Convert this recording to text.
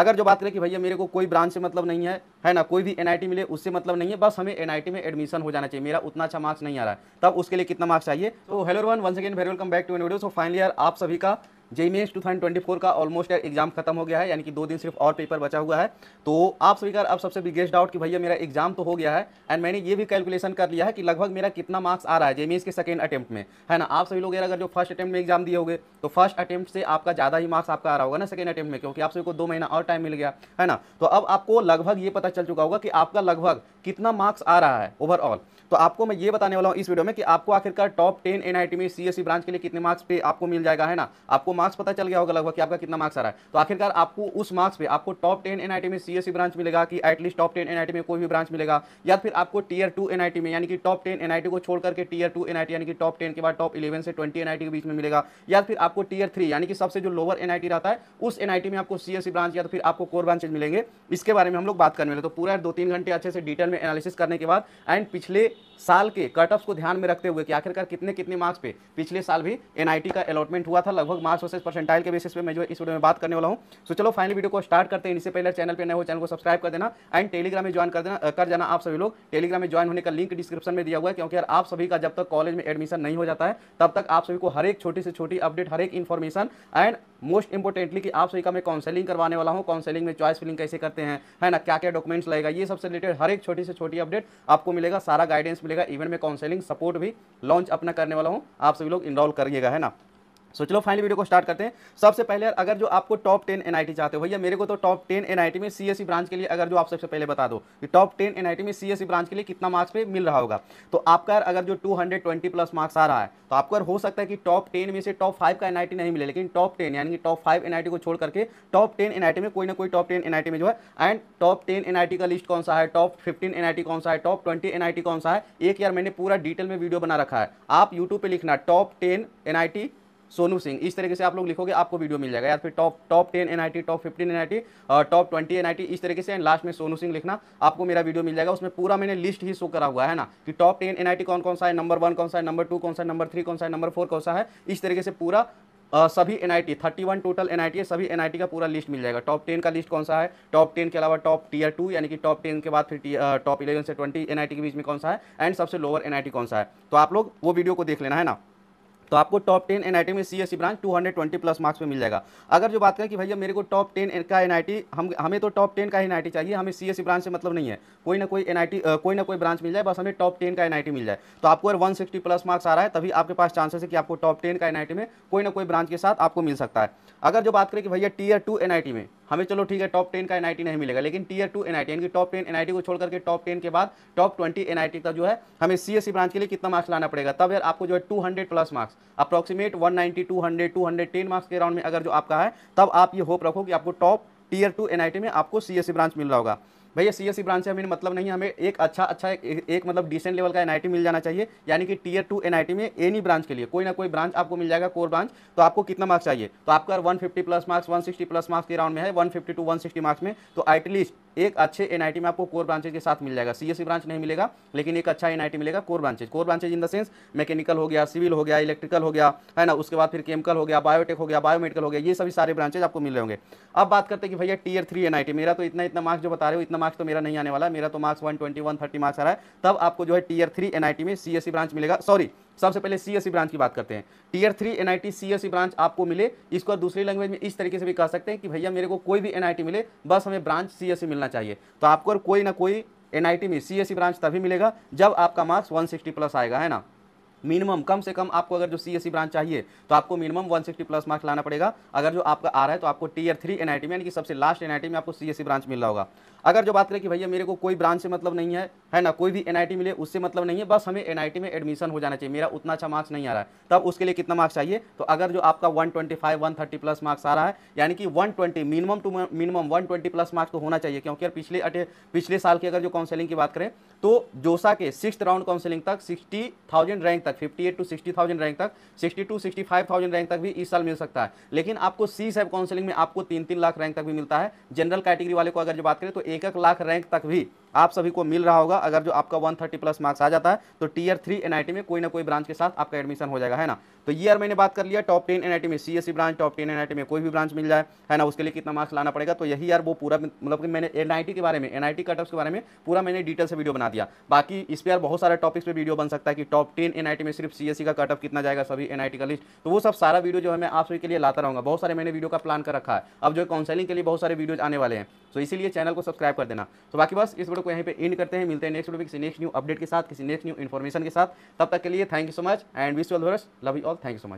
अगर जो बात करें कि भैया मेरे को कोई ब्रांच से मतलब नहीं है है ना कोई भी एनआईटी मिले उससे मतलब नहीं है बस हमें एनआईटी में एडमिशन हो जाना चाहिए मेरा उतना अच्छा मार्क्स नहीं आ रहा है तब उसके लिए कितना मार्क्स चाहिए तो hello one once again very welcome back to an video so finally यार आप सभी का जेई मेन्स फोर का ऑलमोस्ट एग्जाम खत्म हो गया है यानी कि दो दिन सिर्फ और पेपर बचा हुआ है तो आप सभी का अब सबसे बिगेस्ट डाउट कि भैया मेरा एग्जाम तो हो गया है एंड मैंने ये भी कैलकुलेशन कर लिया है कि लगभग मेरा कितना मार्क्स आ रहा है जेई मेन्स के सेकेंड अटैम्प्ट में है ना आप सभी लोग अगर जो फर्स्ट अटैम्प्ट में एग्जाम दिए होगे तो फर्स्ट अटैम्प्ट से आपका ज़्यादा ही मार्क्स आपका आ रहा होगा ना सेकेंड अटैम्प्ट में क्योंकि आप सभी को दो महीना और टाइम मिल गया है ना तो अब आपको लगभग ये पता चल चुका होगा कि आपका लगभग कितना मार्क्स आ रहा है ओवरऑल तो आपको मैं ये बताने वाला हूँ इस वीडियो में कि आपको आखिरकार टॉप टेन एनआईटी में सीएससी ब्रांच e के लिए कितने मार्क्स पे आपको मिल जाएगा है ना आपको मार्क्स पता चल गया होगा लगभग कि आपका कितना मार्क्स आ रहा है तो आखिरकार आपको उस मार्क्स पे आपको टॉप टेन एन में सी ब्रांच e मिलेगा कि एटलीस्ट टॉप टेन एन में कोई भी ब्रांच मिलेगा या फिर आपको टीयर टू एन में यानी कि टॉप टेन एन को छोड़ करके टीयर टू एन यानी कि टॉप टेन के बाद टॉप इलेवन से ट्वेंटी एन के बीच में मिलेगा या फिर आपको टीयर थ्री यानी कि सबसे जो लोअर एन रहता है उस एन में आपको सी ब्रांच e या तो फिर आपको कोर ब्रांचेज मिलेंगे इसके बारे में हम लोग बात करने वाले तो पूरा दो तीन घंटे अच्छे से डिटेल में एनालिसिस करने के बाद एंड पिछले साल के कटअप्स को ध्यान में रखते हुए कि आखिरकार कितने कितने मार्क्स पे पिछले साल भी एनआईटी का अलॉटमेंट हुआ था लगभग मार्च प्रोसेस परसेंटाइल के बेसिस पे मैं जो इस वीडियो में बात करने वाला हूँ सो चलो फाइनल वीडियो को स्टार्ट करते हैं इससे पहले चैनल पर नए हो चैनल को सब्सक्राइब कर देना एंड टेलीग्राम में ज्वाइन कर देना कर जाना आप सभी लोग टेलीग्राम में ज्वाइन होने का लिंक डिस्क्रिप्शन में दिया हुआ है क्योंकि यार आप सभी का जब तक कॉलेज में एडमिशन नहीं हो जाता है तब तक आप सभी को हर एक छोटी से छोटी अपडेट हर एक इन्फॉर्मेशन एंड मोस्ट इंपॉर्टेंटली कि आप सभी का मैं काउंसलिंग करवाने वाला हूँ काउंसलिंग में चॉइस फिलिंग कैसे करते हैं है ना क्या क्या डॉक्यूमेंट्स लगेगा ये सबसे रिलेटेड हर एक छोटी से छोटी अपडेट आपको मिलेगा सारा गाइडेंस मिलेगा इवन में काउंसलिंग सपोर्ट भी लॉन्च अपना करने वाला हूँ आप सभी लोग इनरॉल करिएगा है ना सो चलो फाइनल वीडियो को स्टार्ट करते हैं सबसे पहले अगर जो आपको टॉप टेन एनआईटी चाहते हो भैया मेरे को तो टॉप टेन एनआईटी में सी ब्रांच के लिए अगर जो आप सबसे पहले बता दो कि टॉप टेन एन में सी ब्रांच के लिए कितना मार्क्स पे मिल रहा होगा तो आपका अगर जो 220 प्लस मार्क्स आ रहा है तो आपको अगर हो सकता है कि टॉप टेन में से टॉप फाइव का एन नहीं मिले लेकिन टॉप टेन यानी कि टॉप फाइव एन को छोड़ करके टॉप टेन एन में कोई ना कोई टॉप टेन एन में जो है एंड टॉप टेन एन का लिस्ट कौन सा है टॉप फिफ्टीन एन कौन सा है टॉप ट्वेंटी एन कौन सा है एक यार मैंने पूरा डिटेल में वीडियो बना रखा है आप यूट्यूब पर लिखना top ten N Sonu Singh इस तरीके से आप लोग लिखोगे आपको वीडियो मिल जाएगा या फिर top top ten N top fifteen N top twenty N इस तरीके से एंड लास्ट में सोनू सिंह लिखना आपको मेरा वीडियो मिल जाएगा उसमें पूरा मैंने लिस्ट ही शो करा हुआ है ना कि टॉप टेन एन कौन कौन सा है नंबर वन कौन सा है नंबर टू कौन सा है नंबर थ्री कौन सा है नंबर फोर कौन सा है इस तरीके से पूरा uh, सभी N I T thirty one total N I T सभी एन आई टी का पूरा लिस्ट मिल जाएगा टॉप टेन का लिस्ट कौन सा है टॉप टेन के अलावा टॉप टीयर टू यानी कि टॉप टेन के बाद फिर टॉप इलेवन uh, से ट्वेंटी एन आई टी के बीच में कौन सा है एंड सबसे लोअर एन आई टी कौन सा है तो आप लोग वो वीडियो को देख लेना है ना तो आपको टॉप टेन एन में C branch two plus marks में मिल जाएगा अगर जो बात करें कि भैया मेरे को टॉप टेन का एन हम हमें तो टॉप टेन का एन चाहिए हमें सी ब्रांच से मतलब नहीं है कोई ना कोई एन कोई ना कोई ब्रांच मिल जाए बस हमें टॉप टेन का एन मिल जाए तो आपको अगर वन प्लस मार्क्स आ रहा है तभी आपके पास चांसेस है कि आपको टॉप टेन का एन में कोई ना कोई ब्रांच के साथ आपको मिल सकता है अगर जो बात करें कि भैया टीयर टू एन में हमें चलो ठीक है टॉप टेन का एन नहीं मिलेगा लेकिन टीयर टू एन यानी कि टॉप टेन एन को छोड़ करके टॉप टेन के बाद टॉप ट्वेंटी एन का जो है हमें सी ब्रांच के लिए कितना मार्क्स लाना पड़ेगा तब यार आपको जो है two plus marks approximate to 200 210 marks के राउंड में अगर जो आपका है तब आप ये होप रखो कि आपको टॉप टीयर टू एन में आपको सी ब्रांच e मिल रहा होगा भैया सी एस ब्रांच से हमें मतलब नहीं हमें एक अच्छा अच्छा एक, एक मतलब डिसेंट लेवल का एनआईटी मिल जाना चाहिए यानी कि टीयर टू एनआईटी में एनी ब्रांच के लिए कोई ना कोई ब्रांच आपको मिल जाएगा कोर ब्रांच तो आपको कितना मार्क्स चाहिए तो आपका 150 प्लस मार्क्स 160 प्लस मार्क्स के राउंड में है 150 टू 160 मार्क्स में तो एटलीस्ट एक अच्छे एनआईटी में आपको कोर ब्रांचेज के साथ मिल जाएगा सीएससी ब्रांच e नहीं मिलेगा लेकिन एक अच्छा एनआईटी मिलेगा core branches core branches in the sense mechanical हो गया सिविल हो गया इलेक्ट्रिकल हो गया है ना उसके बाद फिर केमिकल हो गया बायोटेक हो गया बायोमेडिकल हो गया ये सभी सारे ब्रांचेज आपको मिल रहे होंगे अब बात करते हैं कि भैया टीयर थ्री एन मेरा तो इतना इतना मार्क्स जो बता रहे हो इतना मार्क्स तो मेरा नहीं आने वाला मेरा तो मार्क्स वन ट्वेंटी मार्क्स आ रहा है तब आपको जो है टीयर थ्री एन में सी ब्रांच e मिलेगा सॉरी सबसे पहले सी ब्रांच की बात करते हैं tier three N I T branch आपको मिले इसको दूसरी लैंग्वेज में इस तरीके से भी कह सकते हैं कि भैया मेरे को कोई भी एन मिले बस हमें ब्रांच सी मिलना चाहिए तो आपको कोई ना कोई एन में सी ब्रांच तभी मिलेगा जब आपका मार्क्स 160 प्लस आएगा है ना मिनिमम कम से कम आपको अगर जो सी e ब्रांच चाहिए तो आपको मिनिमम 160 प्लस मार्क्स लाना पड़ेगा अगर जो आपका आ रहा है तो आपको टीयर थ्री एन में यानी कि सबसे लास्ट एन में आपको सी e ब्रांच मिल रहा होगा अगर जो बात करें कि भैया मेरे को कोई ब्रांच से मतलब नहीं है है ना कोई भी एन मिले उससे मतलब नहीं है बस हमें एन में एडमिशन हो जाना चाहिए मेरा उतना अच्छा मार्क्स नहीं आ रहा है तब उसके लिए कितना मार्क्स चाहिए तो अगर जो आपका वन ट्वेंटी प्लस मार्क्स आ रहा है यानी कि one minimum two minimum one plus marks तो होना चाहिए क्योंकि यार पिछले अटे पिछले साल की अगर जो काउंसिलिंग की बात करें तो जोसा के सिक्स राउंड काउंसिलिंग तक सिक्सटी रैंक तक तक 58 टू सिक्सटी थाउजेंड रैंक तक 60 to sixty five thousand rank तक भी इस साल मिल सकता है लेकिन आपको सी सेफ काउंसिलिंग में आपको तीन तीन लाख रैंक तक भी मिलता है जनरल कैटेगरी वाले को अगर जो बात करें तो एक एक लाख रैंक तक भी आप सभी को मिल रहा होगा अगर जो आपका 130 प्लस मार्क्स आ जाता है तो टीयर थ्री एन में कोई ना कोई ब्रांच के साथ आपका एडमिशन हो जाएगा है ना तो ये यार मैंने बात कर लिया टॉप टेन एन में CSC branch top ten N में कोई भी ब्रांच मिल जाए है ना उसके लिए कितना मार्क्स लाना पड़ेगा तो यही यार वो पूरा मतलब कि मैंने एन के बारे में एन आई के बारे में पूरा मैंने डिटेल से वीडियो बना दिया बाकी इस पर यार बहुत सारे टॉपिक्स पर वीडियो बन सकता है कि टॉप टेन एन एनआईटी में सिर्फ सी का कटअप कितना जाएगा सभी एनआईटी का लिस्ट तो वो सब सारा वीडियो जो है मैं आप सभी के लिए लाता रहूँगा बहुत सारे मैंने वीडियो का प्लान कर रखा है अब जो काउंसलिंग के लिए बहुत सारे वीडियोज आने वाले हैं तो इसलिए चैनल को सब्सक्राइब कर देना तो बाकी बस इस वीडियो को यहीं पर एंड करते हैं मिलते हैं नेक्स्ट वीडियो किसी नेक्स्ट न्यू अपडेट के साथ किसी नेक्स्ट न्यू इन्फॉर्मेशन के साथ तब तक के लिए thank you so much and wish all love you all thank you so much